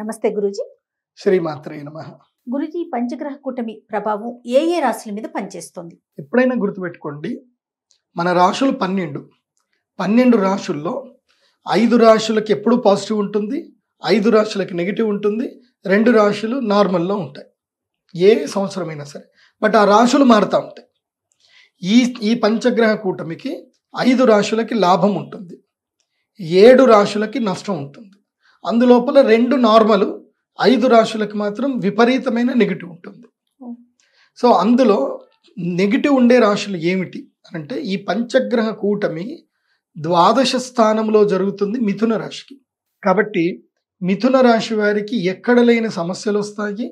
నమస్తే గురూజీ శ్రీమాత్రే నమ గురుజీ పంచగ్రహ కూటమి ప్రభావం ఏ ఏ రాశుల మీద పనిచేస్తుంది ఎప్పుడైనా గుర్తుపెట్టుకోండి మన రాశులు పన్నెండు పన్నెండు రాశుల్లో ఐదు రాశులకు ఎప్పుడు పాజిటివ్ ఉంటుంది ఐదు రాశులకు నెగిటివ్ ఉంటుంది రెండు రాశులు నార్మల్లో ఉంటాయి ఏ సంవత్సరమైనా సరే బట్ ఆ రాశులు మారుతూ ఉంటాయి ఈ ఈ పంచగ్రహ కూటమికి ఐదు రాశులకి లాభం ఉంటుంది ఏడు రాశులకి నష్టం ఉంటుంది అందులోపల రెండు నార్మల్ ఐదు రాశులకు మాత్రం విపరీతమైన నెగిటివ్ ఉంటుంది సో అందులో నెగిటివ్ ఉండే రాశులు ఏమిటి అంటే ఈ పంచగ్రహ కూటమి ద్వాదశ స్థానంలో జరుగుతుంది మిథున రాశికి కాబట్టి మిథున రాశి వారికి ఎక్కడ లేని సమస్యలు వస్తాయి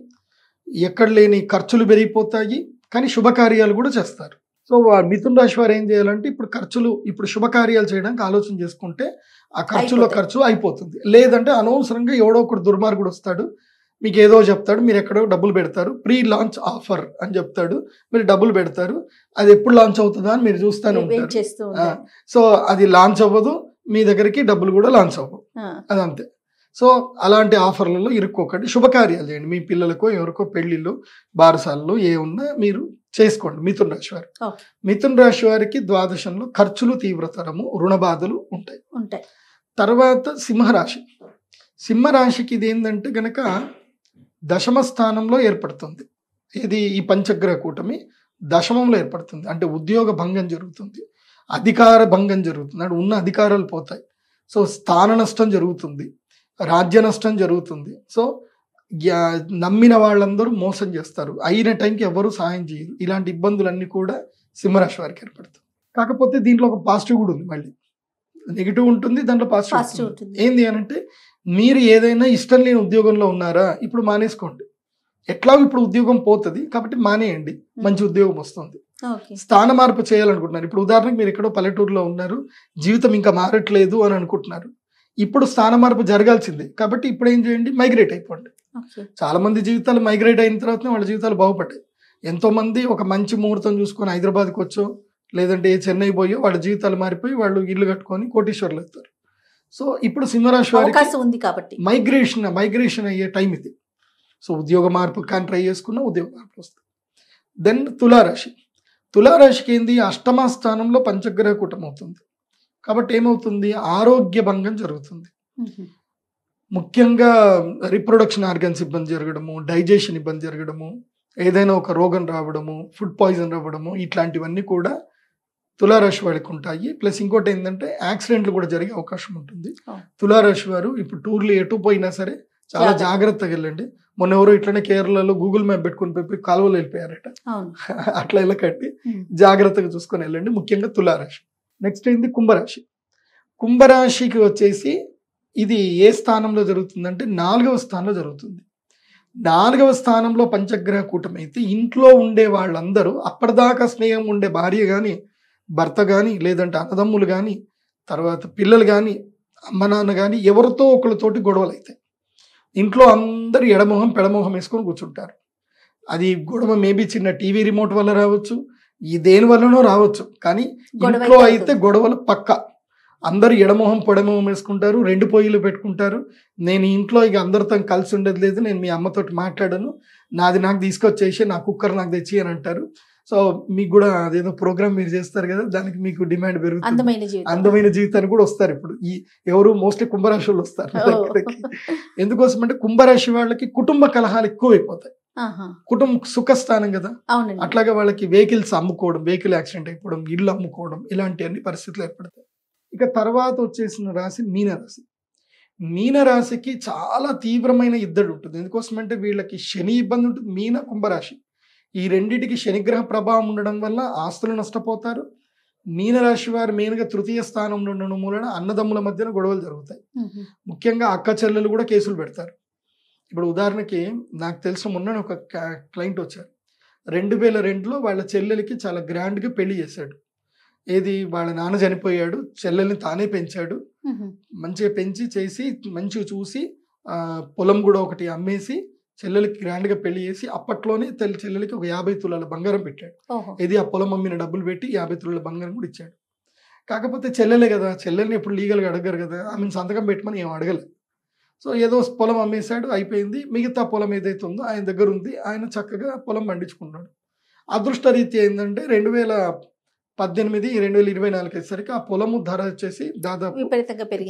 ఎక్కడ లేని ఖర్చులు పెరిగిపోతాయి కానీ శుభకార్యాలు కూడా చేస్తారు సో మిథున రాశి వారు ఏం చేయాలంటే ఇప్పుడు ఖర్చులు ఇప్పుడు శుభకార్యాలు చేయడానికి ఆలోచన చేసుకుంటే ఆ ఖర్చులో ఖర్చు అయిపోతుంది లేదంటే అనవసరంగా ఎవడో ఒకటి దుర్మార్గుడు వస్తాడు మీకు ఏదో చెప్తాడు మీరు ఎక్కడో డబ్బులు పెడతారు ప్రీ లాంచ్ ఆఫర్ అని చెప్తాడు మీరు డబ్బులు పెడతారు అది ఎప్పుడు లాంచ్ అవుతుందా అని మీరు చూస్తానే సో అది లాంచ్ అవ్వదు మీ దగ్గరికి డబ్బులు కూడా లాంచ్ అవ్వవు అదంతే సో అలాంటి ఆఫర్లలో ఇరుక్కోకండి శుభకార్యాలు చేయండి మీ పిల్లలకో ఎవరికో పెళ్ళిళ్ళు బారసాలలో ఏ ఉన్నా మీరు చేసుకోండి మిథున్ రాశి వారు మిథున్ రాశి వారికి ద్వాదశంలో ఖర్చులు తీవ్రతరము రుణ బాధలు ఉంటాయి ఉంటాయి తర్వాత సింహరాశి సింహరాశికి ఇది ఏంటంటే గనక దశమ స్థానంలో ఏర్పడుతుంది ఇది ఈ పంచగ్రహ కూటమి దశమంలో ఏర్పడుతుంది అంటే ఉద్యోగ భంగం జరుగుతుంది అధికార భంగం జరుగుతుంది అంటే ఉన్న అధికారాలు పోతాయి సో స్థాన నష్టం జరుగుతుంది రాజ్య నష్టం జరుగుతుంది సో నమ్మిన వాళ్ళందరూ మోసం చేస్తారు అయిన టైంకి ఎవరు సహాయం చేయరు ఇలాంటి ఇబ్బందులన్నీ కూడా సింహరాశి వారికి ఏర్పడతాయి కాకపోతే దీంట్లో ఒక పాజిటివ్ కూడా ఉంది మళ్ళీ నెగిటివ్ ఉంటుంది దాంట్లో పాజిటివ్ ఉంటుంది ఏంది అని అంటే మీరు ఏదైనా ఇష్టం లేని ఉద్యోగంలో ఉన్నారా ఇప్పుడు మానేసుకోండి ఎట్లా ఇప్పుడు ఉద్యోగం పోతుంది కాబట్టి మానేయండి మంచి ఉద్యోగం వస్తుంది స్థాన మార్పు చేయాలనుకుంటున్నారు ఇప్పుడు ఉదాహరణకు మీరు ఎక్కడో పల్లెటూరులో ఉన్నారు జీవితం ఇంకా మారట్లేదు అని అనుకుంటున్నారు ఇప్పుడు స్థాన మార్పు జరగాల్సింది కాబట్టి ఇప్పుడు ఏం చేయండి మైగ్రేట్ అయిపోండి చాలా మంది జీవితాలు మైగ్రేట్ అయిన తర్వాతనే వాళ్ళ జీవితాలు బాగుపడ్డాయి ఎంతో మంది ఒక మంచి ముహూర్తం చూసుకొని హైదరాబాద్కి వచ్చో లేదంటే చెన్నై పోయో వాళ్ళ జీవితాలు మారిపోయి వాళ్ళు ఇల్లు కట్టుకొని కోటీశ్వర్లు వస్తారు సో ఇప్పుడు సింహరాశి అవకాశం ఉంది కాబట్టి మైగ్రేషన్ మైగ్రేషన్ అయ్యే టైం ఇది సో ఉద్యోగ మార్పు కానీ ట్రై చేసుకున్నా ఉద్యోగ మార్పు వస్తుంది దెన్ తులారాశి తులారాశికి ఏంది అష్టమ స్థానంలో పంచగ్రహ కూటం అవుతుంది కాబట్టి ఏమవుతుంది ఆరోగ్య భంగం జరుగుతుంది ముఖ్యంగా రీప్రొడక్షన్ ఆర్గన్స్ ఇబ్బంది జరగడము డైజెషన్ ఇబ్బంది జరగడము ఏదైనా ఒక రోగం రావడము ఫుడ్ పాయిజన్ రావడము ఇట్లాంటివన్నీ కూడా తులారాశి వాళ్ళకి ఉంటాయి ప్లస్ ఇంకోటి ఏంటంటే యాక్సిడెంట్లు కూడా జరిగే అవకాశం ఉంటుంది తులారాశి వారు ఇప్పుడు టూర్లు ఎటు పోయినా సరే చాలా జాగ్రత్తగా వెళ్ళండి మొన్న ఎవరు ఇట్లనే కేరళలో గూగుల్ మ్యాప్ పెట్టుకుని పోయి కాలువలు వెళ్ళిపోయారట అట్లా వెళ్ళకండి జాగ్రత్తగా చూసుకొని వెళ్ళండి ముఖ్యంగా తులారాశి నెక్స్ట్ ఏంది కుంభరాశి కుంభరాశికి వచ్చేసి ఇది ఏ స్థానంలో జరుగుతుందంటే నాలుగవ స్థానంలో జరుగుతుంది నాలుగవ స్థానంలో పంచగ్రహ కూటమి అయితే ఇంట్లో ఉండే వాళ్ళందరూ అప్పటిదాకా స్నేహం ఉండే భార్య కానీ భర్త కానీ లేదంటే అన్నదమ్ములు కానీ తర్వాత పిల్లలు కానీ అమ్మ నాన్న కానీ ఎవరితో ఒకరితోటి గొడవలు అవుతాయి ఇంట్లో అందరూ ఎడమొహం పెడమొహం వేసుకొని కూర్చుంటారు అది గొడవ మేబీ చిన్న టీవీ రిమోట్ వల్ల రావచ్చు ఈ దేని వల్లనో రావచ్చు కానీ ఇంట్లో అయితే గొడవలు పక్క అందరూ ఎడమొహం పొడమొహం వేసుకుంటారు రెండు పొయ్యిలు పెట్టుకుంటారు నేను ఇంట్లో ఇక అందరితో కలిసి ఉండేది లేదు నేను మీ అమ్మతో మాట్లాడను నాది నాకు తీసుకొచ్చేసి నా కుక్కర్ నాకు తెచ్చి అని అంటారు సో మీకు కూడా అదేదో ప్రోగ్రామ్ మీరు చేస్తారు కదా దానికి మీకు డిమాండ్ పెరుగుతుంది అందమైన జీవితానికి కూడా వస్తారు ఇప్పుడు ఈ ఎవరు మోస్ట్లీ కుంభరాశి వాళ్ళు వస్తారు ఎందుకోసం అంటే కుంభరాశి వాళ్ళకి కుటుంబ కలహాలు ఎక్కువ అయిపోతాయి కుటుంబ సుఖస్థానం కదా అట్లాగే వాళ్ళకి వెహికల్స్ అమ్ముకోవడం వెహికల్ యాక్సిడెంట్ అయిపోవడం ఇల్లు అమ్ముకోవడం ఇలాంటి అన్ని పరిస్థితులు ఏర్పడతాయి ఇక తర్వాత వచ్చేసిన రాశి మీనరాశి మీనరాశికి చాలా తీవ్రమైన ఇద్దరు ఉంటుంది ఎందుకోసమంటే వీళ్ళకి శని ఇబ్బంది ఉంటుంది మీన కుంభరాశి ఈ రెండింటికి శనిగ్రహ ప్రభావం ఉండడం వల్ల ఆస్తులు నష్టపోతారు మీనరాశి వారు మెయిన్గా తృతీయ స్థానంలో ఉండడం మూలన అన్నదమ్ముల మధ్యన గొడవలు జరుగుతాయి ముఖ్యంగా అక్క చెల్లెలు కూడా కేసులు పెడతారు ఇప్పుడు ఉదాహరణకి నాకు తెలిసిన మొన్న ఒక క్లయింట్ వచ్చారు రెండు వేల రెండులో వాళ్ళ చెల్లెలకి చాలా గ్రాండ్గా పెళ్లి చేశాడు ఏది వాళ్ళ నాన్న చనిపోయాడు చెల్లెల్ని తానే పెంచాడు మంచిగా పెంచి చేసి మంచిగా చూసి పొలం కూడా ఒకటి అమ్మేసి చెల్లెలకి గ్రాండ్గా పెళ్లి చేసి అప్పట్లోనే చెల్లెలకి ఒక యాభై తులాల బంగారం పెట్టాడు ఇది ఆ పొలం అమ్మిన డబ్బులు పెట్టి యాభై తులాల బంగారం కూడా ఇచ్చాడు కాకపోతే చెల్లెలే కదా చెల్లెల్ని ఎప్పుడు లీగల్గా అడగరు కదా ఆమెను సంతకం పెట్టమని ఏం అడగలేదు సో ఏదో పొలం అమ్మేశాడు అయిపోయింది మిగతా పొలం ఏదైతే ఉందో ఆయన దగ్గర ఉంది ఆయన చక్కగా పొలం పండించుకున్నాడు రీతి ఏంటంటే రెండు వేల పద్దెనిమిది రెండు వేల ఇరవై నాలుగు అయ్యేసరికి ఆ పొలము ధర వచ్చేసి దాదాపు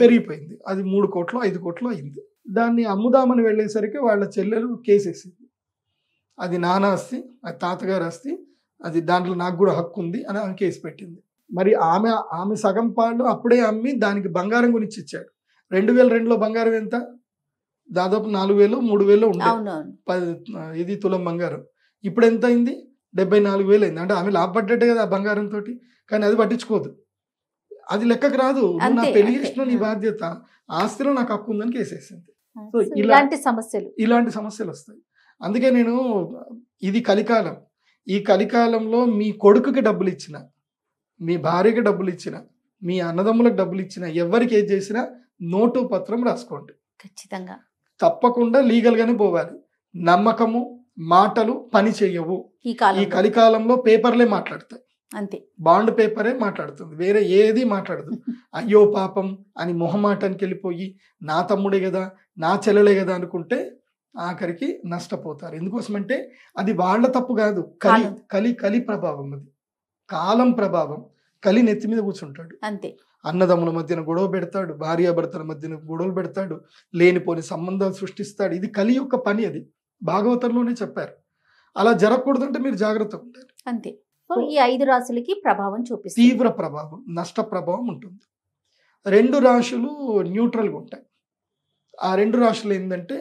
పెరిగిపోయింది అది మూడు కోట్లు ఐదు కోట్లు అయింది దాన్ని అమ్ముదామని వెళ్ళేసరికి వాళ్ళ చెల్లెలు కేసేసింది అది నాన్న ఆస్తి అది తాతగారు ఆస్తి అది దాంట్లో నాకు కూడా హక్కు ఉంది అని ఆమె కేసు పెట్టింది మరి ఆమె ఆమె సగం పాలు అప్పుడే అమ్మి దానికి బంగారం గురించి ఇచ్చాడు రెండు వేల రెండులో బంగారం ఎంత దాదాపు నాలుగు వేలు మూడు వేలు ఉండే ఇది తులం బంగారం ఇప్పుడు ఎంత అయింది డెబ్బై నాలుగు వేలు అయింది అంటే ఆమె లాభపడ్డట్టే కదా ఆ బంగారం తోటి కానీ అది పట్టించుకోదు అది లెక్కకు రాదు నా పెళ్లి చేసిన నీ బాధ్యత ఆస్తిలో నాకు హక్కు ఉందని కేసేసింది సో ఇలాంటి సమస్యలు ఇలాంటి సమస్యలు వస్తాయి అందుకే నేను ఇది కలికాలం ఈ కలికాలంలో మీ కొడుకుకి డబ్బులు ఇచ్చిన మీ భార్యకి డబ్బులు ఇచ్చిన మీ అన్నదమ్ములకు డబ్బులు ఇచ్చిన ఎవరికి ఏది చేసినా నోటు పత్రం రాసుకోండి ఖచ్చితంగా తప్పకుండా లీగల్గానే పోవాలి నమ్మకము మాటలు పని చేయవు ఈ కలికాలంలో పేపర్లే మాట్లాడతాయి అంతే బాండ్ పేపరే మాట్లాడుతుంది వేరే ఏది మాట్లాడదు అయ్యో పాపం అని మొహమాటానికి వెళ్ళిపోయి నా తమ్ముడే కదా నా చెల్లెలే కదా అనుకుంటే ఆఖరికి నష్టపోతారు ఎందుకోసమంటే అది వాళ్ళ తప్పు కాదు కలి కలి కలి ప్రభావం అది కాలం ప్రభావం కలి నెత్తి మీద కూర్చుంటాడు అంతే అన్నదమ్ముల మధ్యన గొడవ పెడతాడు భార్యాభర్తల మధ్యన గొడవలు పెడతాడు లేనిపోని సంబంధాలు సృష్టిస్తాడు ఇది కలి యొక్క పని అది భాగవతంలోనే చెప్పారు అలా జరగకూడదంటే మీరు జాగ్రత్తగా ఉండాలి అంతే ఈ ఐదు రాశులకి ప్రభావం చూపిస్తుంది తీవ్ర ప్రభావం నష్ట ప్రభావం ఉంటుంది రెండు రాశులు న్యూట్రల్గా ఉంటాయి ఆ రెండు రాశులు ఏంటంటే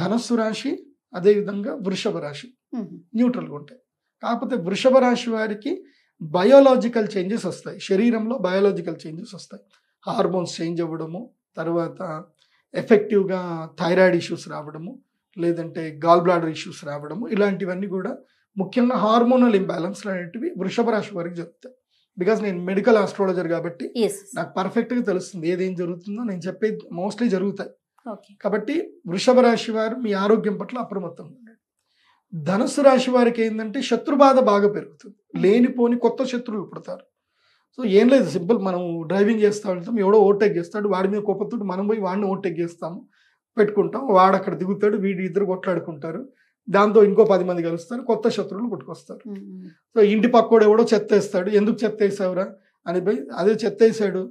ధనస్సు రాశి అదేవిధంగా వృషభ రాశి న్యూట్రల్గా ఉంటాయి కాకపోతే వృషభ రాశి వారికి బయోలాజికల్ చేంజెస్ వస్తాయి శరీరంలో బయోలాజికల్ చేంజెస్ వస్తాయి హార్మోన్స్ చేంజ్ అవ్వడము తర్వాత ఎఫెక్టివ్గా థైరాయిడ్ ఇష్యూస్ రావడము లేదంటే గాల్ బ్లాడర్ ఇష్యూస్ రావడము ఇలాంటివన్నీ కూడా ముఖ్యంగా హార్మోనల్ ఇంబ్యాలెన్స్ అనేటివి వృషభ రాశి వరకు జరుగుతాయి బికాస్ నేను మెడికల్ ఆస్ట్రాలజర్ కాబట్టి నాకు పర్ఫెక్ట్గా తెలుస్తుంది ఏదేం జరుగుతుందో నేను చెప్పేది మోస్ట్లీ జరుగుతాయి కాబట్టి వృషభ రాశి వారు మీ ఆరోగ్యం పట్ల అప్రమత్తంగా ఉండండి ధనుసు రాశి వారికి ఏంటంటే శత్రుబాధ బాగా పెరుగుతుంది లేనిపోని కొత్త శత్రువులు పుడతారు సో ఏం లేదు సింపుల్ మనం డ్రైవింగ్ చేస్తూ వెళ్తాం ఎవడో ఓవర్టేక్ చేస్తాడు వాడి మీద కోపతోటి మనం పోయి వాడిని ఓవర్టేక్ చేస్తాము పెట్టుకుంటాం వాడు అక్కడ దిగుతాడు వీడి ఇద్దరు కొట్లాడుకుంటారు దాంతో ఇంకో పది మంది కలుస్తారు కొత్త శత్రువులు పుట్టుకొస్తారు సో ఇంటి పక్కోడు ఎవడో చెత్త వేస్తాడు ఎందుకు చెత్త వేసావురా అని పోయి అదే చెత్త వేసాడు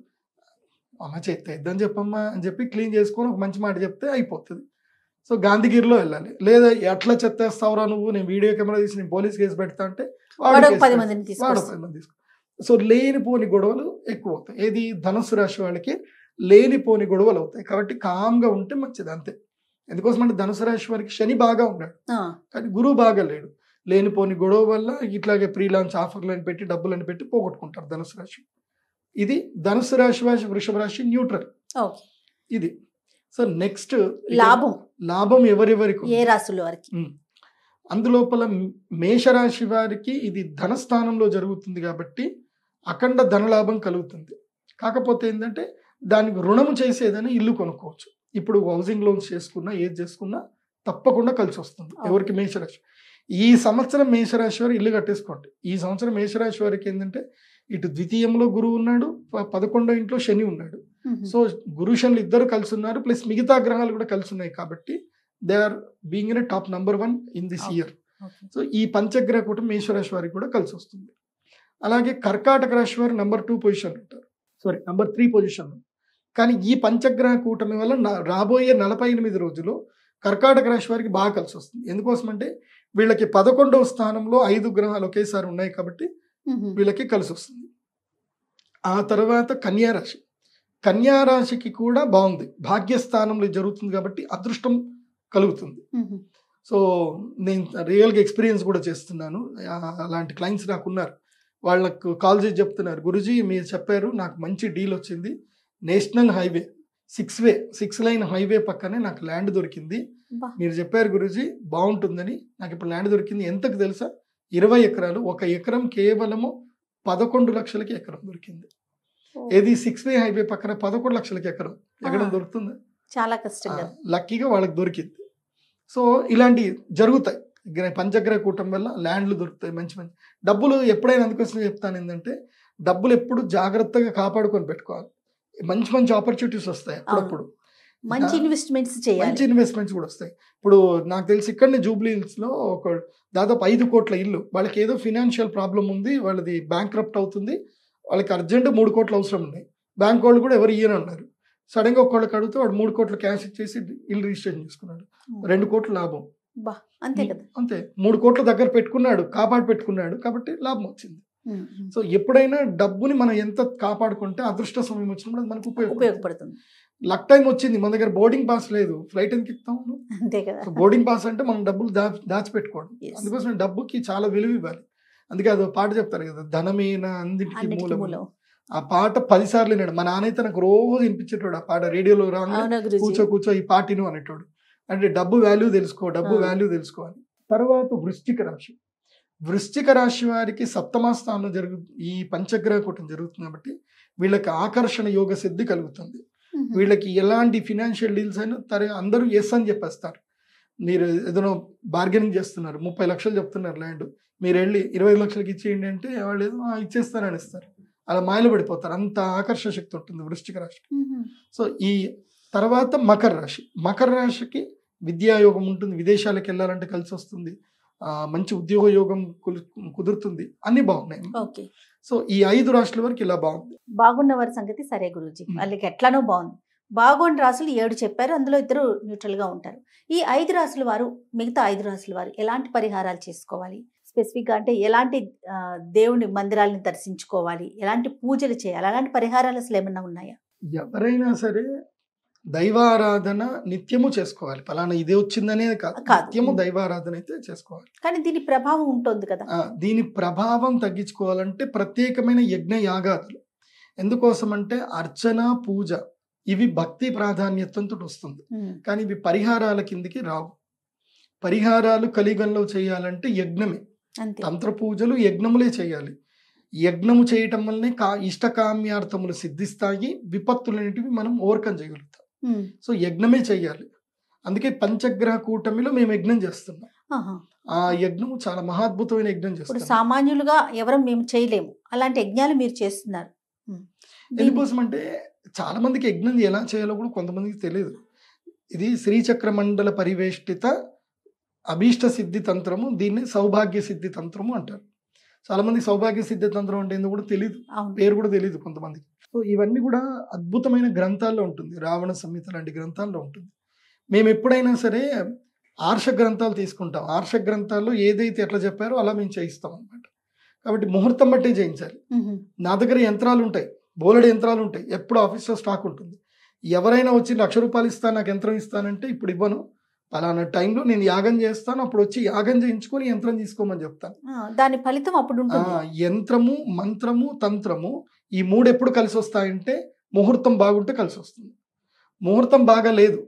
అమ్మ చెత్త వేద్దని చెప్పమ్మా అని చెప్పి క్లీన్ చేసుకొని ఒక మంచి మాట చెప్తే అయిపోతుంది సో గాంధీగిరిలో వెళ్ళాలి లేదా ఎట్లా చెత్తేస్తావురా నువ్వు నేను వీడియో కెమెరా తీసి నేను పోలీస్ కేసు పెడతా అంటే వాడు పది మందిని సో లేనిపోని గొడవలు ఎక్కువ అవుతాయి ఏది ధనుసు రాశి వాళ్ళకి లేనిపోని గొడవలు అవుతాయి కాబట్టి కామ్గా ఉంటే మంచిది అంతే ఎందుకోసం అంటే ధనుసు రాశి వారికి శని బాగా ఉన్నాడు కానీ గురువు బాగా లేడు లేనిపోని గొడవ వల్ల ఇట్లాగే ఆఫర్లు ఆఫర్లను పెట్టి డబ్బులను పెట్టి పోగొట్టుకుంటారు ధనుసు రాశి ఇది ధనుసు రాశి రాశి వృషభ రాశి న్యూట్రల్ ఇది సార్ నెక్స్ట్ లాభం లాభం ఎవరెవరికి ఏ రాశుల వారికి అందులోపల మేషరాశి వారికి ఇది ధనస్థానంలో జరుగుతుంది కాబట్టి అఖండ ధనలాభం కలుగుతుంది కాకపోతే ఏంటంటే దానికి రుణము చేసేదని ఇల్లు కొనుక్కోవచ్చు ఇప్పుడు హౌసింగ్ లోన్స్ చేసుకున్నా ఏది చేసుకున్నా తప్పకుండా కలిసి వస్తుంది ఎవరికి మేషరాశి ఈ సంవత్సరం మేషరాశి వారు ఇల్లు కట్టేసుకోండి ఈ సంవత్సరం మేషరాశి వారికి ఏంటంటే ఇటు ద్వితీయంలో గురువు ఉన్నాడు పదకొండో ఇంట్లో శని ఉన్నాడు సో గురు శని ఇద్దరు కలిసి ఉన్నారు ప్లస్ మిగతా గ్రహాలు కూడా కలిసి ఉన్నాయి కాబట్టి they are being in top number one in this year so ఈ పంచగ్రహ కూటమి మేశ్వరేశ్వరికి వారికి కూడా కలిసి వస్తుంది అలాగే కర్కాటక రాశి వారు నెంబర్ టూ పొజిషన్ ఉంటారు సారీ నెంబర్ త్రీ పొజిషన్ కానీ ఈ పంచగ్రహ కూటమి వల్ల రాబోయే నలభై ఎనిమిది రోజులు కర్కాటక రాశి వారికి బాగా కలిసి వస్తుంది ఎందుకోసం అంటే వీళ్ళకి పదకొండవ స్థానంలో ఐదు గ్రహాలు ఒకేసారి ఉన్నాయి కాబట్టి వీళ్ళకి కలిసి వస్తుంది ఆ తర్వాత కన్యారాశి కన్యారాశికి కూడా బాగుంది భాగ్యస్థానంలో జరుగుతుంది కాబట్టి అదృష్టం కలుగుతుంది సో నేను రియల్గా ఎక్స్పీరియన్స్ కూడా చేస్తున్నాను అలాంటి క్లయింట్స్ నాకు ఉన్నారు వాళ్ళకు కాల్ చేసి చెప్తున్నారు గురుజీ మీరు చెప్పారు నాకు మంచి డీల్ వచ్చింది national highway six way six lane highway పక్కనే నాకు ల్యాండ్ దొరికింది మీరు చెప్పారు గురుజీ బాగుంటుందని నాకు ఇప్పుడు ల్యాండ్ దొరికింది ఎంతకు తెలుసా ఇరవై ఎకరాలు ఒక ఎకరం కేవలము పదకొండు లక్షలకి ఎకరం దొరికింది ఏది సిక్స్ వే హైవే పక్కన పదకొండు లక్షలకి ఎకరం ఎక్కడ దొరుకుతుంది చాలా కష్టం లక్కీగా వాళ్ళకి దొరికింది సో ఇలాంటి జరుగుతాయి పంచగ్రహ కూటం వల్ల ల్యాండ్లు దొరుకుతాయి మంచి మంచి డబ్బులు ఎప్పుడైనా అందుకోసం చెప్తాను ఏంటంటే డబ్బులు ఎప్పుడు జాగ్రత్తగా కాపాడుకొని పెట్టుకోవాలి మంచి మంచి ఆపర్చునిటీస్ వస్తాయి అప్పుడప్పుడు మంచి ఇన్వెస్ట్మెంట్స్ చేయాలి మంచి ఇన్వెస్ట్మెంట్స్ కూడా వస్తాయి ఇప్పుడు నాకు తెలిసి ఇక్కడనే జూబ్లీస్ లో ఒక దాదాపు ఐదు కోట్ల ఇల్లు వాళ్ళకి ఏదో ఫినాన్షియల్ ప్రాబ్లం ఉంది వాళ్ళది బ్యాంక్ క్రప్ట్ అవుతుంది వాళ్ళకి అర్జెంట్ మూడు కోట్లు అవసరం ఉంది బ్యాంక్ వాళ్ళు కూడా ఎవరు ఇయ్యను అన్నారు సడన్ గా ఒకళ్ళకి అడిగితే వాడు మూడు కోట్లు క్యాష్ ఇచ్చేసి ఇల్లు రిజిస్ట్రేషన్ చేసుకున్నాడు రెండు కోట్ల లాభం అంతే కదా అంతే మూడు కోట్ల దగ్గర పెట్టుకున్నాడు కాపాడు పెట్టుకున్నాడు కాబట్టి లాభం వచ్చింది సో ఎప్పుడైనా డబ్బుని మనం ఎంత కాపాడుకుంటే అదృష్ట సమయం వచ్చినప్పుడు అది మనకు ఉపయోగపడుతుంది లక్ టైం వచ్చింది మన దగ్గర బోర్డింగ్ పాస్ లేదు ఫ్లైట్ ఎంత ఎక్కుతాం బోర్డింగ్ పాస్ అంటే మనం డబ్బులు దా దాచిపెట్టుకోవడం అందుకోసం డబ్బుకి చాలా విలువ ఇవ్వాలి అందుకే అది పాట చెప్తారు కదా ధనమైన అందింటికి మూలం ఆ పాట పదిసార్లు విన్నాడు మా నాన్నైతే నాకు రోజు వినిపించేటోడు ఆ పాట రేడియోలో రాను కూర్చో కూర్చో ఈ పాటిను అనేటోడు అంటే డబ్బు వాల్యూ తెలుసుకో డబ్బు వాల్యూ తెలుసుకోవాలి తర్వాత వృష్టిక రాశి వృశ్చిక రాశి వారికి సప్తమ స్థానంలో జరుగు ఈ పంచగ్రహ కూటం జరుగుతుంది కాబట్టి వీళ్ళకి ఆకర్షణ యోగ సిద్ధి కలుగుతుంది వీళ్ళకి ఎలాంటి ఫినాన్షియల్ డీల్స్ అయినా తరే అందరూ ఎస్ అని చెప్పేస్తారు మీరు ఏదైనా బార్గెనింగ్ చేస్తున్నారు ముప్పై లక్షలు చెప్తున్నారు ల్యాండ్ మీరు వెళ్ళి ఇరవై లక్షలకి ఇచ్చేయండి అంటే వాళ్ళు ఏదో ఇచ్చేస్తారని ఇస్తారు అలా మాయలు పడిపోతారు అంత ఆకర్షణ శక్తి ఉంటుంది వృష్టిక రాశికి సో ఈ తర్వాత మకర రాశి మకర రాశికి విద్యాయోగం ఉంటుంది విదేశాలకు వెళ్ళాలంటే కలిసి వస్తుంది మంచి ఉద్యోగ యోగం కుదురుతుంది అన్ని బాగున్నాయి సో ఈ ఐదు రాష్ట్రాల వరకు ఇలా బాగుంది బాగున్న వారి సంగతి సరే గురూజీ వాళ్ళకి ఎట్లానో బాగుంది బాగోని రాసులు ఏడు చెప్పారు అందులో ఇద్దరు న్యూట్రల్ గా ఉంటారు ఈ ఐదు రాసుల వారు మిగతా ఐదు రాసుల వారు ఎలాంటి పరిహారాలు చేసుకోవాలి స్పెసిఫిక్గా అంటే ఎలాంటి దేవుని మందిరాలను దర్శించుకోవాలి ఎలాంటి పూజలు చేయాలి అలాంటి పరిహారాలు అసలు ఏమన్నా ఉన్నాయా ఎవరైనా సరే దైవారాధన నిత్యము చేసుకోవాలి పలానా ఇదే వచ్చిందనే కాదు నిత్యము దైవారాధన అయితే చేసుకోవాలి కానీ దీని ప్రభావం ఉంటుంది కదా దీని ప్రభావం తగ్గించుకోవాలంటే ప్రత్యేకమైన యజ్ఞ యాగాదులు ఎందుకోసం అంటే అర్చన పూజ ఇవి భక్తి ప్రాధాన్యతంతో వస్తుంది కానీ ఇవి పరిహారాల కిందికి రావు పరిహారాలు కలిగంలో చేయాలంటే యజ్ఞమే తంత్ర పూజలు యజ్ఞములే చేయాలి యజ్ఞము చేయటం వల్లనే కా ఇష్టకామ్యార్థములు సిద్ధిస్తాయి విపత్తులనేటివి మనం ఓర్కం చేయగలుగుతాం సో యజ్ఞమే చేయాలి అందుకే పంచగ్రహ కూటమిలో మేము యజ్ఞం చేస్తున్నాం ఆ యజ్ఞం చాలా మహాద్భుతమైన యజ్ఞం చేస్తుంది సామాన్యులుగా ఎవరు మేము చేయలేము అలాంటి యజ్ఞాలు మీరు చేస్తున్నారు ఎందుకోసం అంటే చాలా మందికి యజ్ఞం ఎలా చేయాలో కూడా కొంతమందికి తెలియదు ఇది శ్రీచక్ర మండల పరివేష్టిత అభీష్ట సిద్ధి తంత్రము దీన్ని సౌభాగ్య సిద్ధి తంత్రము అంటారు చాలా మంది సౌభాగ్య సిద్ధి తంత్రం అంటే కూడా తెలియదు పేరు కూడా తెలియదు కొంతమందికి సో ఇవన్నీ కూడా అద్భుతమైన గ్రంథాల్లో ఉంటుంది రావణ సంహిత లాంటి గ్రంథాల్లో ఉంటుంది మేము ఎప్పుడైనా సరే ఆర్ష గ్రంథాలు తీసుకుంటాం ఆర్ష గ్రంథాల్లో ఏదైతే ఎట్లా చెప్పారో అలా మేము చేయిస్తాం అనమాట కాబట్టి ముహూర్తం బట్టే చేయించాలి నా దగ్గర యంత్రాలు ఉంటాయి బోలెడు యంత్రాలు ఉంటాయి ఎప్పుడు ఆఫీస్లో స్టాక్ ఉంటుంది ఎవరైనా వచ్చి లక్ష రూపాయలు ఇస్తాను నాకు యంత్రం ఇస్తానంటే ఇప్పుడు ఇవ్వను పలానా టైంలో నేను యాగం చేస్తాను అప్పుడు వచ్చి యాగం చేయించుకొని యంత్రం తీసుకోమని చెప్తాను దాని ఫలితం అప్పుడు యంత్రము మంత్రము తంత్రము ఈ మూడు ఎప్పుడు కలిసి వస్తాయంటే ముహూర్తం బాగుంటే కలిసి వస్తుంది ముహూర్తం బాగా లేదు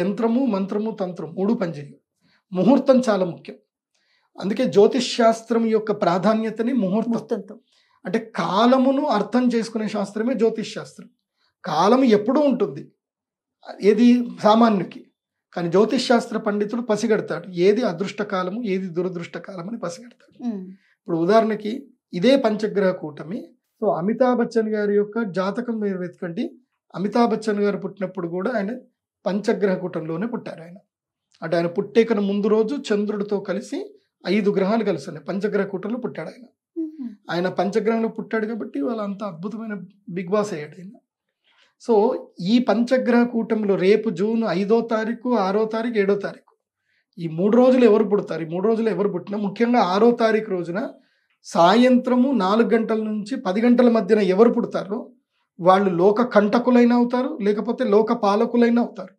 యంత్రము మంత్రము తంత్రం మూడు పనిచేయవు ముహూర్తం చాలా ముఖ్యం అందుకే జ్యోతిష్ శాస్త్రం యొక్క ప్రాధాన్యతని ముహూర్తం అంటే కాలమును అర్థం చేసుకునే శాస్త్రమే జ్యోతిష్ శాస్త్రం కాలం ఎప్పుడూ ఉంటుంది ఏది సామాన్యుకి కానీ జ్యోతిష్ శాస్త్ర పండితుడు పసిగడతాడు ఏది అదృష్టకాలము ఏది దురదృష్టకాలం అని పసిగడతాడు ఇప్పుడు ఉదాహరణకి ఇదే పంచగ్రహ కూటమి సో అమితాబ్ బచ్చన్ గారి యొక్క జాతకం మీరు వెతకండి అమితాబ్ బచ్చన్ గారు పుట్టినప్పుడు కూడా ఆయన పంచగ్రహ కూటంలోనే పుట్టారు ఆయన అంటే ఆయన పుట్టేకన ముందు రోజు చంద్రుడితో కలిసి ఐదు గ్రహాలు కలిసి ఉన్నాయి పంచగ్రహ కూటంలో పుట్టాడు ఆయన ఆయన పంచగ్రహంలో పుట్టాడు కాబట్టి వాళ్ళ అంత అద్భుతమైన బిగ్ బాస్ అయ్యాడు ఆయన సో ఈ పంచగ్రహ కూటంలో రేపు జూన్ ఐదో తారీఖు ఆరో తారీఖు ఏడో తారీఖు ఈ మూడు రోజులు ఎవరు పుడతారు ఈ మూడు రోజులు ఎవరు పుట్టినా ముఖ్యంగా ఆరో తారీఖు రోజున సాయంత్రము నాలుగు గంటల నుంచి పది గంటల మధ్యన ఎవరు పుడతారో వాళ్ళు లోక కంటకులైన అవుతారు లేకపోతే లోక పాలకులైన అవుతారు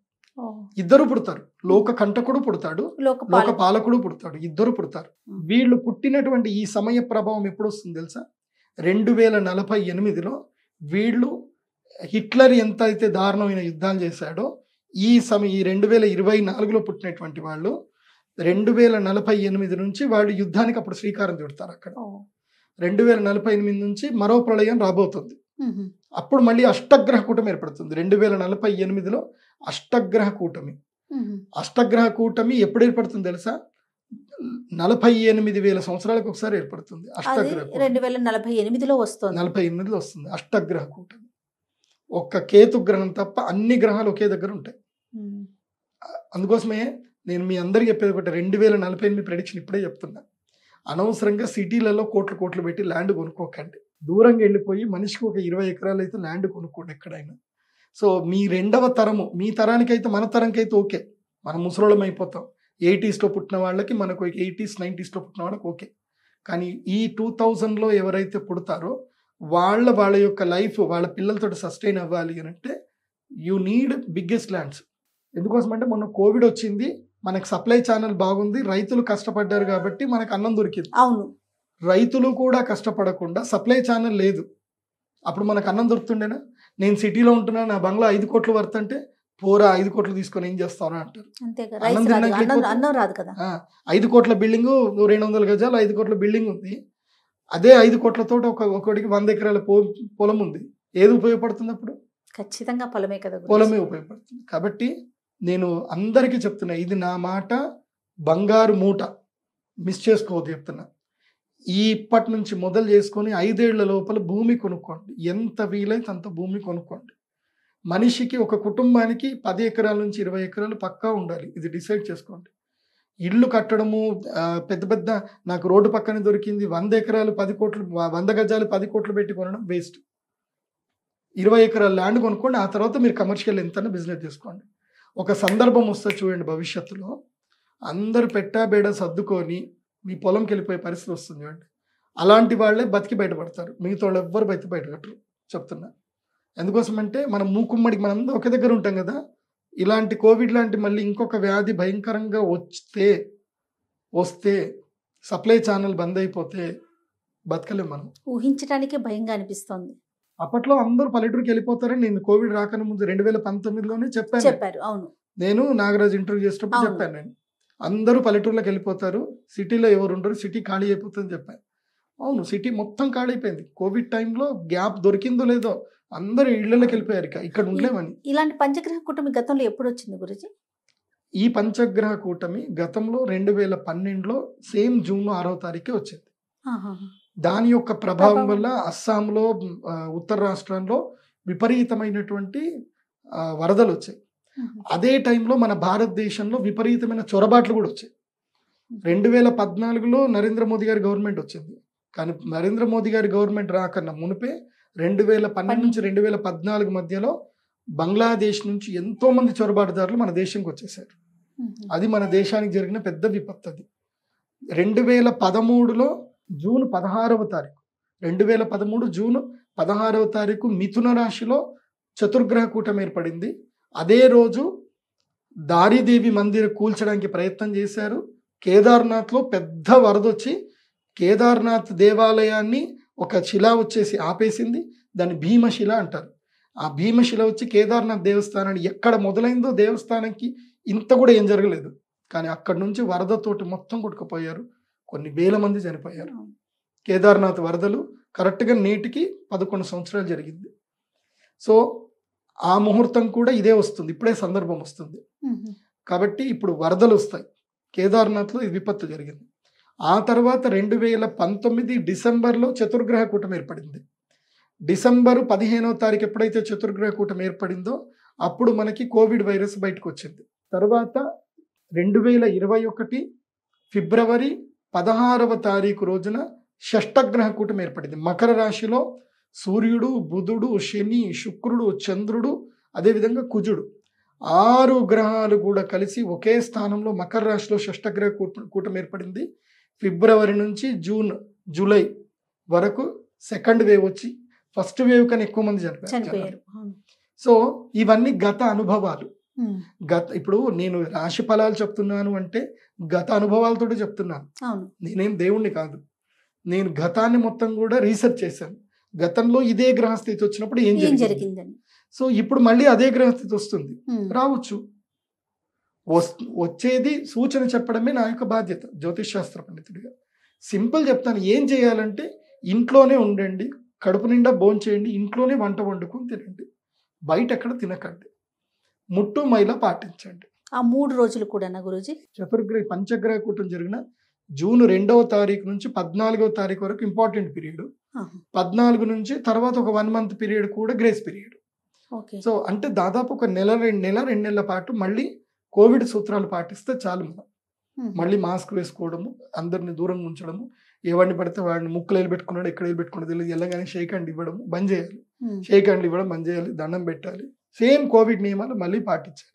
ఇద్దరు పుడతారు లోక కంటకుడు పుడతాడు లోక పాలకుడు పుడతాడు ఇద్దరు పుడతారు వీళ్ళు పుట్టినటువంటి ఈ సమయ ప్రభావం ఎప్పుడు వస్తుంది తెలుసా రెండు వేల నలభై ఎనిమిదిలో వీళ్ళు హిట్లర్ ఎంత అయితే దారుణమైన యుద్ధాలు చేశాడో ఈ సమయం ఈ రెండు వేల ఇరవై నాలుగులో పుట్టినటువంటి వాళ్ళు రెండు వేల నలభై ఎనిమిది నుంచి వాళ్ళు యుద్ధానికి అప్పుడు శ్రీకారం చుడతారు అక్కడ రెండు వేల నలభై ఎనిమిది నుంచి మరో ప్రళయం రాబోతుంది అప్పుడు మళ్ళీ అష్టగ్రహ కూటమి ఏర్పడుతుంది రెండు వేల నలభై ఎనిమిదిలో అష్టగ్రహ కూటమి అష్టగ్రహ కూటమి ఎప్పుడు ఏర్పడుతుంది తెలుసా నలభై ఎనిమిది వేల సంవత్సరాలకు ఒకసారి ఏర్పడుతుంది అష్టగ్రహ రెండు వేల నలభై ఎనిమిదిలో వస్తుంది నలభై ఎనిమిదిలో వస్తుంది అష్టగ్రహ కూటమి ఒక్క కేతు గ్రహం తప్ప అన్ని గ్రహాలు ఒకే దగ్గర ఉంటాయి అందుకోసమే నేను మీ అందరికి చెప్పేది ఒకటి రెండు వేల నలభై ఎనిమిది ప్రెడిక్షన్ ఇప్పుడే చెప్తున్నా అనవసరంగా సిటీలలో కోట్లు కోట్లు పెట్టి ల్యాండ్ కొనుక్కోకండి దూరంగా వెళ్ళిపోయి మనిషికి ఒక ఇరవై ఎకరాలు అయితే ల్యాండ్ కొనుక్కోండి ఎక్కడైనా సో మీ రెండవ తరము మీ తరానికైతే మన తరంకైతే ఓకే మనం ముసలోళ్ళం అయిపోతాం ఎయిటీస్లో పుట్టిన వాళ్ళకి మనకు ఎయిటీస్ నైంటీస్లో పుట్టిన వాళ్ళకి ఓకే కానీ ఈ టూ థౌజండ్లో ఎవరైతే పుడతారో వాళ్ళ వాళ్ళ యొక్క లైఫ్ వాళ్ళ పిల్లలతో సస్టైన్ అవ్వాలి అని అంటే యూ నీడ్ బిగ్గెస్ట్ ల్యాండ్స్ ఎందుకోసం అంటే మొన్న కోవిడ్ వచ్చింది మనకు సప్లై ఛానల్ బాగుంది రైతులు కష్టపడ్డారు కాబట్టి మనకు అన్నం దొరికింది అవును రైతులు కూడా కష్టపడకుండా సప్లై ఛానల్ లేదు అప్పుడు మనకు అన్నం దొరుకుతుండేనా నేను సిటీలో ఉంటున్నా నా బంగ్లా ఐదు కోట్లు వర్త్ అంటే పోరా ఐదు కోట్లు తీసుకొని ఏం చేస్తాను అంటారు ఐదు కోట్ల బిల్డింగ్ రెండు వందల గజాలు ఐదు కోట్ల బిల్డింగ్ ఉంది అదే ఐదు కోట్లతో ఒక ఒకటికి వంద ఎకరాల పొలం ఉంది ఏది ఉపయోగపడుతుంది అప్పుడు ఖచ్చితంగా పొలమే కదా పొలమే ఉపయోగపడుతుంది కాబట్టి నేను అందరికీ చెప్తున్నా ఇది నా మాట బంగారు మూట మిస్ చేసుకోవద్దు చెప్తున్నా ఈ ఇప్పటి నుంచి మొదలు చేసుకొని ఐదేళ్ల లోపల భూమి కొనుక్కోండి ఎంత వీలైతే అంత భూమి కొనుక్కోండి మనిషికి ఒక కుటుంబానికి పది ఎకరాల నుంచి ఇరవై ఎకరాలు పక్కా ఉండాలి ఇది డిసైడ్ చేసుకోండి ఇళ్ళు కట్టడము పెద్ద పెద్ద నాకు రోడ్డు పక్కన దొరికింది వంద ఎకరాలు పది కోట్లు వంద గజాలు పది కోట్లు పెట్టి కొనడం వేస్ట్ ఇరవై ఎకరాలు ల్యాండ్ కొనుక్కోండి ఆ తర్వాత మీరు కమర్షియల్ ఎంత బిజినెస్ చేసుకోండి ఒక సందర్భం వస్తే చూడండి భవిష్యత్తులో అందరు పెట్టాబేడ సర్దుకొని మీ పొలంకి వెళ్ళిపోయే పరిస్థితి వస్తుంది చూడండి అలాంటి వాళ్ళే బతికి బయటపడతారు మిగతా వాళ్ళు ఎవ్వరు బయట బయటపడరు చెప్తున్నా ఎందుకోసమంటే మనం మూకుమ్మడికి మనందరం ఒకే దగ్గర ఉంటాం కదా ఇలాంటి కోవిడ్ లాంటి మళ్ళీ ఇంకొక వ్యాధి భయంకరంగా వస్తే వస్తే సప్లై ఛానల్ బంద్ అయిపోతే బతకలేము మనం ఊహించడానికే భయంగా అనిపిస్తుంది అప్పట్లో అందరూ పల్లెటూరుకి వెళ్ళిపోతారని నేను కోవిడ్ రాకని ముందు రెండు వేల పంతొమ్మిదిలోనే చెప్పాను చెప్పారు అవును నేను నాగరాజ్ ఇంటర్వ్యూ చేసినప్పుడు చెప్పాను నేను అందరూ పల్లెటూరులోకి వెళ్ళిపోతారు సిటీలో ఎవరు ఉండరు సిటీ ఖాళీ అయిపోతుందని చెప్పాను అవును సిటీ మొత్తం ఖాళీ అయిపోయింది కోవిడ్ టైంలో గ్యాప్ దొరికిందో లేదో అందరూ ఇళ్లలోకి వెళ్ళిపోయారు ఇక్కడ ఉండలేమని ఇలాంటి పంచగ్రహ కూటమి గతంలో ఎప్పుడు వచ్చింది గురుజీ ఈ పంచగ్రహ కూటమి గతంలో రెండు వేల పన్నెండులో సేమ్ జూన్ ఆరో తారీఖే వచ్చింది దాని యొక్క ప్రభావం వల్ల అస్సాంలో ఉత్తర రాష్ట్రంలో విపరీతమైనటువంటి వరదలు వచ్చాయి అదే టైంలో మన భారతదేశంలో విపరీతమైన చొరబాట్లు కూడా వచ్చాయి రెండు వేల పద్నాలుగులో నరేంద్ర మోదీ గారి గవర్నమెంట్ వచ్చింది కానీ నరేంద్ర మోదీ గారి గవర్నమెంట్ రాకన్నా మునిపే రెండు వేల పన్నెండు నుంచి రెండు వేల పద్నాలుగు మధ్యలో బంగ్లాదేశ్ నుంచి ఎంతో మంది చొరబాటుదారులు మన దేశంకి వచ్చేసారు అది మన దేశానికి జరిగిన పెద్ద విపత్తు అది రెండు వేల పదమూడులో జూన్ పదహారవ తారీఖు రెండు వేల పదమూడు జూన్ పదహారవ తారీఖు మిథున రాశిలో చతుర్గ్రహ కూటం ఏర్పడింది అదే రోజు దారిదేవి మందిర్ కూల్చడానికి ప్రయత్నం చేశారు కేదార్నాథ్లో పెద్ద వరద వచ్చి కేదార్నాథ్ దేవాలయాన్ని ఒక శిల వచ్చేసి ఆపేసింది దాన్ని భీమశిల అంటారు ఆ భీమశిల వచ్చి కేదార్నాథ్ దేవస్థానాన్ని ఎక్కడ మొదలైందో దేవస్థానానికి ఇంత కూడా ఏం జరగలేదు కానీ అక్కడి నుంచి వరదతోటి మొత్తం కొట్టుకుపోయారు కొన్ని వేల మంది చనిపోయారు కేదార్నాథ్ వరదలు కరెక్ట్గా నీటికి పదకొండు సంవత్సరాలు జరిగింది సో ఆ ముహూర్తం కూడా ఇదే వస్తుంది ఇప్పుడే సందర్భం వస్తుంది కాబట్టి ఇప్పుడు వరదలు వస్తాయి కేదార్నాథ్లో ఇది విపత్తు జరిగింది ఆ తర్వాత రెండు వేల పంతొమ్మిది డిసెంబర్లో చతుర్గ్రహ కూటం ఏర్పడింది డిసెంబరు పదిహేనో తారీఖు ఎప్పుడైతే చతుర్గ్రహ కూటం ఏర్పడిందో అప్పుడు మనకి కోవిడ్ వైరస్ బయటకు వచ్చింది తర్వాత రెండు వేల ఇరవై ఒకటి ఫిబ్రవరి పదహారవ తారీఖు రోజున షష్టగ్రహ కూటమి ఏర్పడింది మకర రాశిలో సూర్యుడు బుధుడు శని శుక్రుడు చంద్రుడు అదేవిధంగా కుజుడు ఆరు గ్రహాలు కూడా కలిసి ఒకే స్థానంలో మకర రాశిలో షష్టగ్రహ కూటమి ఏర్పడింది ఫిబ్రవరి నుంచి జూన్ జూలై వరకు సెకండ్ వేవ్ వచ్చి ఫస్ట్ వేవ్ కన్నా ఎక్కువ మంది చనిపోయారు సో ఇవన్నీ గత అనుభవాలు గత ఇప్పుడు నేను రాశి ఫలాలు చెప్తున్నాను అంటే గత అనుభవాలతో చెప్తున్నాను నేనేం దేవుణ్ణి కాదు నేను గతాన్ని మొత్తం కూడా రీసెర్చ్ చేశాను గతంలో ఇదే గ్రహస్థితి వచ్చినప్పుడు ఏం జరిగింది సో ఇప్పుడు మళ్ళీ అదే గ్రహస్థితి వస్తుంది రావచ్చు వచ్చేది సూచన చెప్పడమే నా యొక్క బాధ్యత జ్యోతిష్ శాస్త్ర పండితుడిగా సింపుల్ చెప్తాను ఏం చేయాలంటే ఇంట్లోనే ఉండండి కడుపు నిండా భోంచేయండి ఇంట్లోనే వంట వండుకొని తినండి బయట ఎక్కడ తినకండి ముట్టు మైల పాటించండి ఆ మూడు రోజులు కూడా గురుజీ చతుర్గ్రహ పంచగ్రహ కూటం జరిగిన జూన్ రెండవ తారీఖు నుంచి పద్నాలుగవ తారీఖు వరకు ఇంపార్టెంట్ పీరియడ్ పద్నాలుగు నుంచి తర్వాత ఒక వన్ మంత్ పీరియడ్ కూడా గ్రేస్ పీరియడ్ సో అంటే దాదాపు ఒక నెల రెండు నెల రెండు నెలల పాటు మళ్ళీ కోవిడ్ సూత్రాలు పాటిస్తే చాలు మనం మళ్ళీ మాస్క్ వేసుకోవడము అందరిని దూరంగా ఉంచడము ఎవరిని పడితే వాడిని ముక్కులు వెళ్ళిపెట్టుకున్నాడు ఎక్కడ పెట్టుకున్నాడు తెలియదు వెళ్ళగానే షేక్ హ్యాండ్ ఇవ్వడం బంద్ చేయాలి షేక్ హ్యాండ్ ఇవ్వడం బంద్ చేయాలి దండం పెట్టాలి సేమ్ కోవిడ్ నియమాలు మళ్ళీ పాటించాలి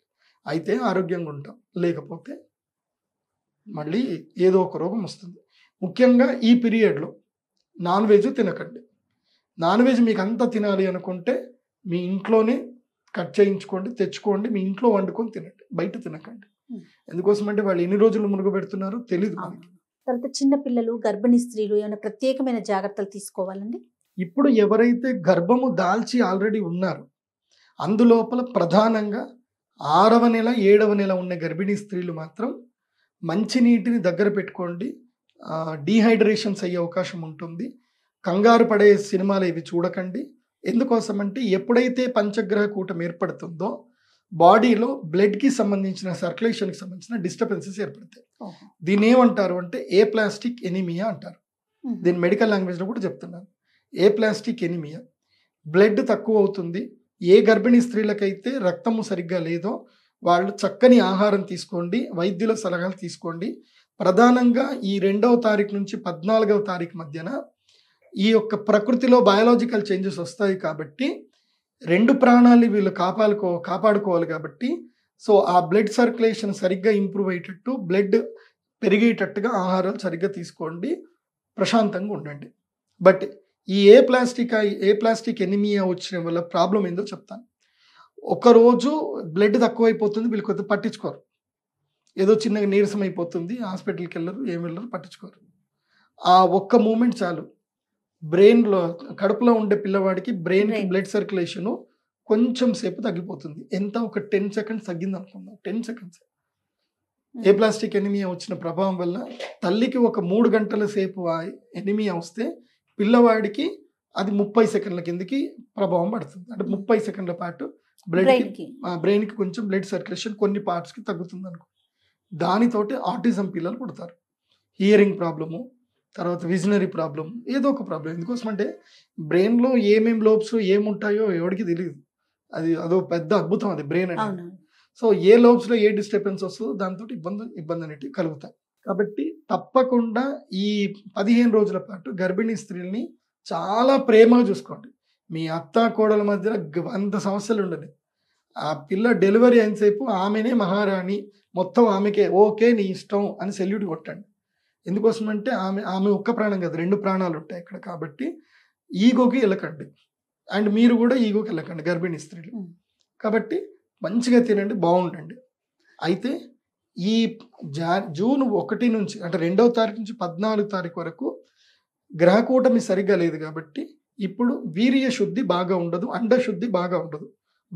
అయితే ఆరోగ్యంగా ఉంటాం లేకపోతే మళ్ళీ ఏదో ఒక రోగం వస్తుంది ముఖ్యంగా ఈ పీరియడ్లో నాన్ వెజ్ తినకండి నాన్ వెజ్ మీకు అంతా తినాలి అనుకుంటే మీ ఇంట్లోనే కట్ చేయించుకోండి తెచ్చుకోండి మీ ఇంట్లో వండుకొని తినండి బయట తినకండి ఎందుకోసమంటే వాళ్ళు ఎన్ని రోజులు మునుగు పెడుతున్నారో తెలియదు మనకి తర్వాత చిన్నపిల్లలు గర్భిణీ స్త్రీలు ఏమైనా ప్రత్యేకమైన జాగ్రత్తలు తీసుకోవాలండి ఇప్పుడు ఎవరైతే గర్భము దాల్చి ఆల్రెడీ ఉన్నారో అందులోపల ప్రధానంగా ఆరవ నెల ఏడవ నెల ఉన్న గర్భిణీ స్త్రీలు మాత్రం మంచి నీటిని దగ్గర పెట్టుకోండి డీహైడ్రేషన్స్ అయ్యే అవకాశం ఉంటుంది కంగారు పడే సినిమాలు ఇవి చూడకండి ఎందుకోసం అంటే ఎప్పుడైతే పంచగ్రహ కూటం ఏర్పడుతుందో బాడీలో బ్లడ్కి సంబంధించిన సర్క్యులేషన్కి సంబంధించిన డిస్టర్బెన్సెస్ ఏర్పడతాయి దీన్ని ఏమంటారు అంటే ఏ ప్లాస్టిక్ ఎనిమియా అంటారు దీని మెడికల్ లాంగ్వేజ్లో కూడా చెప్తున్నాను ఏ ప్లాస్టిక్ ఎనిమియా బ్లడ్ తక్కువ అవుతుంది ఏ గర్భిణీ స్త్రీలకైతే రక్తము సరిగ్గా లేదో వాళ్ళు చక్కని ఆహారం తీసుకోండి వైద్యుల సలహాలు తీసుకోండి ప్రధానంగా ఈ రెండవ తారీఖు నుంచి పద్నాలుగవ తారీఖు మధ్యన ఈ యొక్క ప్రకృతిలో బయాలజికల్ చేంజెస్ వస్తాయి కాబట్టి రెండు ప్రాణాలు వీళ్ళు కాపాడుకో కాపాడుకోవాలి కాబట్టి సో ఆ బ్లడ్ సర్క్యులేషన్ సరిగ్గా ఇంప్రూవ్ అయ్యేటట్టు బ్లడ్ పెరిగేటట్టుగా ఆహారాలు సరిగ్గా తీసుకోండి ప్రశాంతంగా ఉండండి బట్ ఈ aplastic aplastic anaemia వచ్చిన వల్ల ప్రాబ్లం ఏందో చెప్తాను ఒకరోజు బ్లడ్ తక్కువైపోతుంది వీళ్ళు కొద్దిగా పట్టించుకోరు ఏదో చిన్నగా నీరసం అయిపోతుంది హాస్పిటల్కి వెళ్ళరు ఏం వెళ్ళరు పట్టించుకోరు ఆ ఒక్క మూమెంట్ చాలు బ్రెయిన్లో కడుపులో ఉండే పిల్లవాడికి బ్రెయిన్ బ్లడ్ సర్క్యులేషను కొంచెం సేపు తగ్గిపోతుంది ఎంత ఒక టెన్ సెకండ్స్ తగ్గింది అనుకుందాం ten seconds aplastic anaemia వచ్చిన ప్రభావం వల్ల తల్లికి ఒక మూడు గంటల సేపు ఎనిమియా వస్తే పిల్లవాడికి అది ముప్పై సెకండ్ల కిందకి ప్రభావం పడుతుంది అంటే ముప్పై సెకండ్ల పాటు బ్లడ్కి బ్రెయిన్కి కొంచెం బ్లడ్ సర్క్యులేషన్ కొన్ని పార్ట్స్కి తగ్గుతుంది అనుకో దానితోటి ఆర్టిజం పిల్లలు పుడతారు హియరింగ్ ప్రాబ్లము తర్వాత విజనరీ ప్రాబ్లం ఏదో ఒక ప్రాబ్లం ఎందుకోసం అంటే బ్రెయిన్లో ఏమేమి లోబ్స్ ఏముంటాయో ఎవరికి తెలియదు అది అదో పెద్ద అద్భుతం అది బ్రెయిన్ అంటే సో ఏ లోబ్స్లో ఏ డిస్టర్బెన్స్ వస్తుందో దాంతో ఇబ్బంది ఇబ్బంది అనేటివి కలుగుతాయి కాబట్టి తప్పకుండా ఈ పదిహేను రోజుల పాటు గర్భిణీ స్త్రీల్ని చాలా ప్రేమగా చూసుకోండి మీ అత్త కోడల మధ్య వంద సమస్యలు ఉండదు ఆ పిల్ల డెలివరీ అయినసేపు ఆమెనే మహారాణి మొత్తం ఆమెకే ఓకే నీ ఇష్టం అని సెల్యూట్ కొట్టండి ఎందుకోసం అంటే ఆమె ఆమె ఒక్క ప్రాణం కదా రెండు ప్రాణాలు ఉంటాయి ఇక్కడ కాబట్టి ఈగోకి వెళ్ళకండి అండ్ మీరు కూడా ఈగోకి వెళ్ళకండి గర్భిణీ స్త్రీలు కాబట్టి మంచిగా తినండి బాగుండండి అయితే ఈ జా జూన్ ఒకటి నుంచి అంటే రెండవ తారీఖు నుంచి పద్నాలుగు తారీఖు వరకు గ్రహకూటమి సరిగ్గా లేదు కాబట్టి ఇప్పుడు వీర్య శుద్ధి బాగా ఉండదు అండశుద్ధి బాగా ఉండదు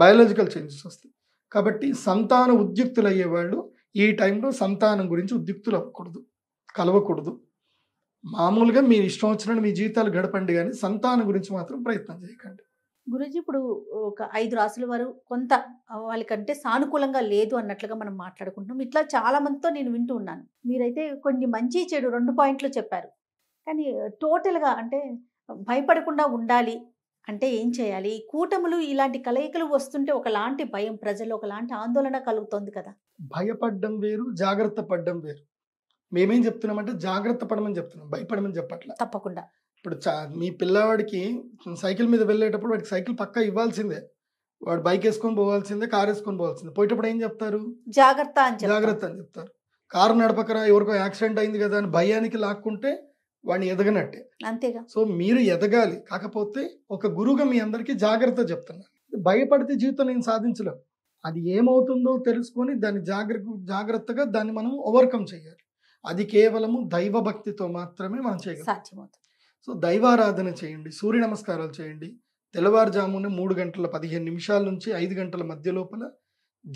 బయాలజికల్ చేంజెస్ వస్తాయి కాబట్టి సంతాన ఉద్యుక్తులు అయ్యేవాళ్ళు ఈ టైంలో సంతానం గురించి ఉద్యుక్తులు అవ్వకూడదు కలవకూడదు మామూలుగా మీరు ఇష్టం వచ్చినట్టు మీ జీవితాలు గడపండి కానీ సంతానం గురించి మాత్రం ప్రయత్నం చేయకండి గురుజీ ఇప్పుడు ఒక ఐదు రాసుల వారు కొంత వాళ్ళకంటే సానుకూలంగా లేదు అన్నట్లుగా మనం మాట్లాడుకుంటున్నాం ఇట్లా చాలా మందితో నేను వింటూ ఉన్నాను మీరైతే కొన్ని మంచి చెడు రెండు పాయింట్లు చెప్పారు కానీ టోటల్గా అంటే భయపడకుండా ఉండాలి అంటే ఏం చేయాలి కూటములు ఇలాంటి కలయికలు వస్తుంటే ఒకలాంటి భయం ప్రజలు ఒకలాంటి ఆందోళన కలుగుతుంది కదా భయపడడం వేరు జాగ్రత్త పడడం వేరు మేమేం చెప్తున్నామంటే జాగ్రత్త పడమని చెప్తున్నాం భయపడమని చెప్పట్లేదు తప్పకుండా ఇప్పుడు చా మీ పిల్లవాడికి సైకిల్ మీద వెళ్ళేటప్పుడు వాడికి సైకిల్ పక్కా ఇవ్వాల్సిందే వాడు బైక్ వేసుకొని పోవాల్సిందే కార్ వేసుకొని పోవాల్సిందే పోయేటప్పుడు ఏం చెప్తారు జాగ్రత్త జాగ్రత్త అని చెప్తారు కారు నడపకరా ఎవరికో యాక్సిడెంట్ అయింది కదా అని భయానికి లాక్కుంటే వాడిని ఎదగనట్టే అంతేగా సో మీరు ఎదగాలి కాకపోతే ఒక గురువుగా మీ అందరికీ జాగ్రత్త చెప్తున్నాను భయపడితే జీవితం నేను సాధించలేము అది ఏమవుతుందో తెలుసుకొని దాన్ని జాగ్రత్త జాగ్రత్తగా దాన్ని మనం ఓవర్కమ్ చేయాలి అది కేవలము దైవభక్తితో మాత్రమే మనం చేయగలం సాధ్యమవుతుంది సో దైవారాధన చేయండి సూర్య నమస్కారాలు చేయండి తెల్లవారుజామున మూడు గంటల పదిహేను నిమిషాల నుంచి ఐదు గంటల మధ్య లోపల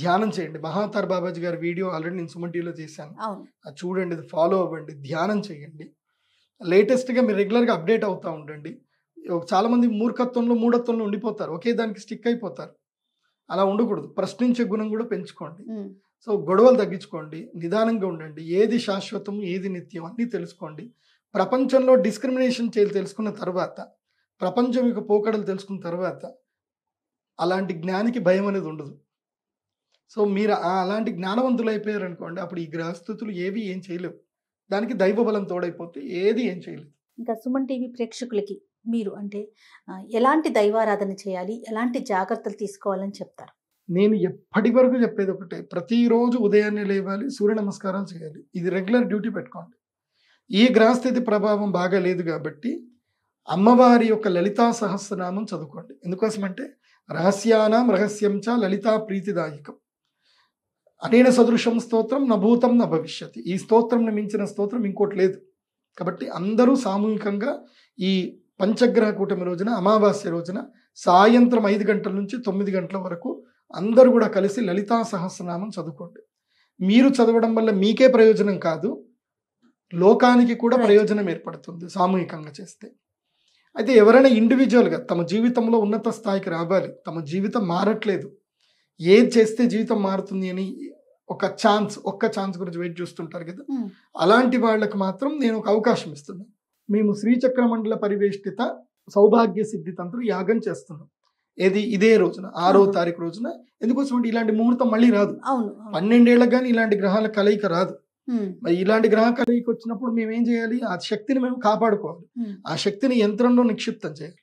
ధ్యానం చేయండి మహాతార్ బాబాజీ గారి వీడియో ఆల్రెడీ నేను సుమంటీలో చేశాను అది చూడండి ఫాలో అవ్వండి ధ్యానం చేయండి లేటెస్ట్గా మీరు రెగ్యులర్గా అప్డేట్ అవుతూ ఉండండి చాలామంది మూర్ఖత్వంలో మూఢత్వంలో ఉండిపోతారు ఒకే దానికి స్టిక్ అయిపోతారు అలా ఉండకూడదు ప్రశ్నించే గుణం కూడా పెంచుకోండి సో గొడవలు తగ్గించుకోండి నిదానంగా ఉండండి ఏది శాశ్వతం ఏది నిత్యం అన్నీ తెలుసుకోండి ప్రపంచంలో డిస్క్రిమినేషన్ చేయాలి తెలుసుకున్న తర్వాత ప్రపంచం యొక్క పోకడలు తెలుసుకున్న తర్వాత అలాంటి జ్ఞానికి భయం అనేది ఉండదు సో మీరు అలాంటి జ్ఞానవంతులు అయిపోయారు అనుకోండి అప్పుడు ఈ గ్రహస్థితులు ఏవి ఏం చేయలేవు దానికి దైవ బలం తోడైపోతే ఏది ఏం చేయలేదు ఇంకా సుమన్ టీవీ ప్రేక్షకులకి మీరు అంటే ఎలాంటి దైవారాధన చేయాలి ఎలాంటి జాగ్రత్తలు తీసుకోవాలని చెప్తారు నేను ఎప్పటి వరకు చెప్పేది ఒకటే ప్రతిరోజు ఉదయాన్నే లేవాలి సూర్య నమస్కారాలు చేయాలి ఇది రెగ్యులర్ డ్యూటీ పెట్టుకోండి ఈ గ్రహస్థితి ప్రభావం బాగా లేదు కాబట్టి అమ్మవారి యొక్క లలితా సహస్రనామం చదువుకోండి ఎందుకోసమంటే రహస్యానం రహస్యం చ లలితా ప్రీతిదాయకం అనేన సదృశం స్తోత్రం నభూతం న భవిష్యత్ ఈ స్తోత్రం మించిన స్తోత్రం ఇంకోటి లేదు కాబట్టి అందరూ సామూహికంగా ఈ పంచగ్రహ కూటమి రోజున అమావాస్య రోజున సాయంత్రం ఐదు గంటల నుంచి తొమ్మిది గంటల వరకు అందరూ కూడా కలిసి లలితా సహస్రనామం చదువుకోండి మీరు చదవడం వల్ల మీకే ప్రయోజనం కాదు లోకానికి కూడా ప్రయోజనం ఏర్పడుతుంది సామూహికంగా చేస్తే అయితే ఎవరైనా ఇండివిజువల్గా తమ జీవితంలో ఉన్నత స్థాయికి రావాలి తమ జీవితం మారట్లేదు ఏం చేస్తే జీవితం మారుతుంది అని ఒక ఛాన్స్ ఒక్క ఛాన్స్ గురించి వెయిట్ చూస్తుంటారు కదా hmm. అలాంటి వాళ్ళకు మాత్రం నేను ఒక అవకాశం ఇస్తున్నాను మేము శ్రీచక్ర మండల పరివేష్టిత సౌభాగ్య సిద్ధి తంత్రం యాగం చేస్తున్నాం ఏది ఇదే రోజున ఆరో తారీఖు రోజున ఎందుకోసం అంటే ఇలాంటి ముహూర్తం మళ్ళీ రాదు పన్నెండేళ్ళ కానీ ఇలాంటి గ్రహాల కలయిక రాదు మరి ఇలాంటి కలిగి వచ్చినప్పుడు మేము ఏం చేయాలి ఆ శక్తిని మేము కాపాడుకోవాలి ఆ శక్తిని యంత్రంలో నిక్షిప్తం చేయాలి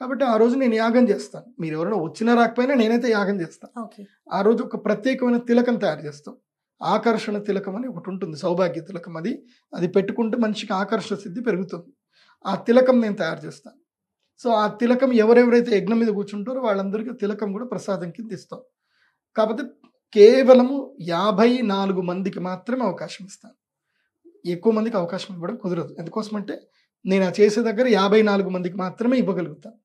కాబట్టి ఆ రోజు నేను యాగం చేస్తాను మీరు ఎవరైనా వచ్చినా రాకపోయినా నేనైతే యాగం చేస్తాను ఆ రోజు ఒక ప్రత్యేకమైన తిలకం తయారు చేస్తాం ఆకర్షణ తిలకం అని ఒకటి ఉంటుంది సౌభాగ్య తిలకం అది అది పెట్టుకుంటే మనిషికి ఆకర్షణ సిద్ధి పెరుగుతుంది ఆ తిలకం నేను తయారు చేస్తాను సో ఆ తిలకం ఎవరెవరైతే యజ్ఞం మీద కూర్చుంటారో వాళ్ళందరికీ తిలకం కూడా ప్రసాదం కింద ఇస్తాం కాకపోతే కేవలము యాభై నాలుగు మందికి మాత్రమే అవకాశం ఇస్తాను ఎక్కువ మందికి అవకాశం ఇవ్వడం కుదరదు ఎందుకోసం అంటే నేను ఆ చేసే దగ్గర యాభై నాలుగు మందికి మాత్రమే ఇవ్వగలుగుతాను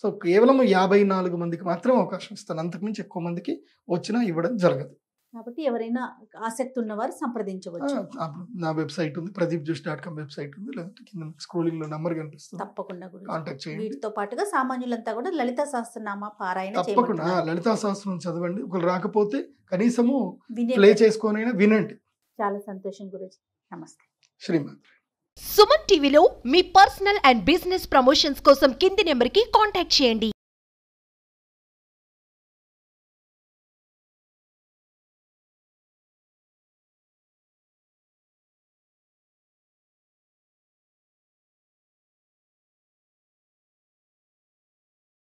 సో కేవలం యాభై నాలుగు మందికి మాత్రమే అవకాశం ఇస్తాను అంతకుమించి ఎక్కువ మందికి వచ్చినా ఇవ్వడం జరగదు కాబట్టి ఎవరైనా ఆసక్తి ఉన్నవారు సంప్రదించవచ్చు నా వెబ్సైట్ ఉంది ప్రదీప్ జోష్ డాట్ కామ్ వెబ్సైట్ ఉంది లేదంటే కింద స్క్రోలింగ్ లో నంబర్ కనిపిస్తుంది తప్పకుండా కాంటాక్ట్ చేయండి వీటితో పాటుగా సామాన్యులంతా కూడా లలిత సహస్రనామ పారాయణ తప్పకుండా లలిత సహస్రం చదవండి ఒకరు రాకపోతే కనీసము ప్లే చేసుకొని వినండి చాలా సంతోషం గురించి నమస్తే శ్రీమాత్రి సుమన్ టీవీలో మీ పర్సనల్ అండ్ బిజినెస్ ప్రమోషన్స్ కోసం కింది నెంబర్కి కాంటాక్ట్ చేయండి